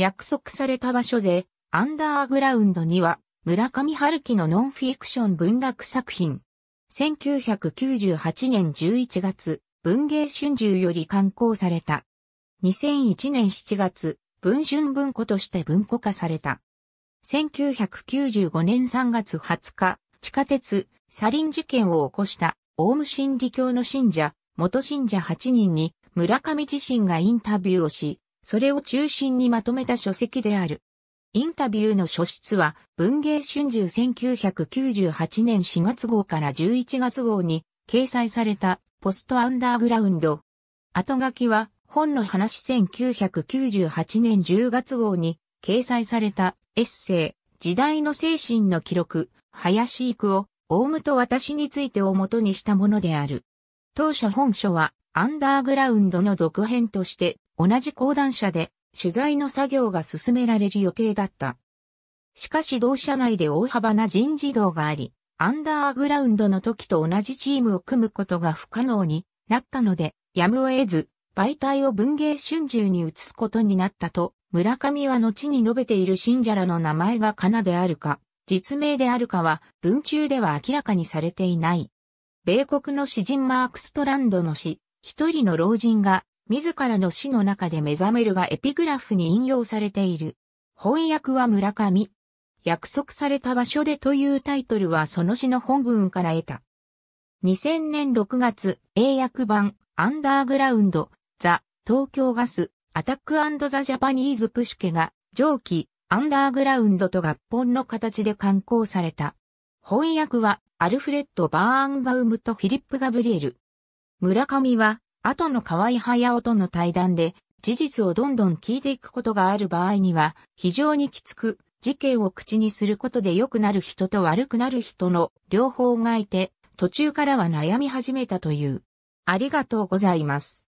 約束された場所で、アンダーグラウンドには、村上春樹のノンフィクション文学作品。1998年11月、文芸春秋より刊行された。2001年7月、文春文庫として文庫化された。1995年3月20日、地下鉄、サリン事件を起こした、オウム真理教の信者、元信者8人に、村上自身がインタビューをし、それを中心にまとめた書籍である。インタビューの書室は、文芸春秋1998年4月号から11月号に掲載されたポストアンダーグラウンド。後書きは、本の話1998年10月号に掲載されたエッセイ、時代の精神の記録、林育夫、オウムと私についてを元にしたものである。当初本書は、アンダーグラウンドの続編として同じ講談社で取材の作業が進められる予定だった。しかし同社内で大幅な人事動があり、アンダーグラウンドの時と同じチームを組むことが不可能になったので、やむを得ず、媒体を文芸春秋に移すことになったと、村上は後に述べている信者らの名前がカナであるか、実名であるかは文中では明らかにされていない。米国の詩人マークストランドの詩、一人の老人が自らの詩の中で目覚めるがエピグラフに引用されている。翻訳は村上。約束された場所でというタイトルはその詩の本文から得た。2000年6月、英訳版、アンダーグラウンド、ザ、東京ガス、アタックザ・ジャパニーズ・プシュケが、上記、アンダーグラウンドと合本の形で刊行された。翻訳は、アルフレッド・バーンバウムとフィリップ・ガブリエル。村上は、後の河合隼との対談で、事実をどんどん聞いていくことがある場合には、非常にきつく、事件を口にすることで良くなる人と悪くなる人の両方がいて、途中からは悩み始めたという。ありがとうございます。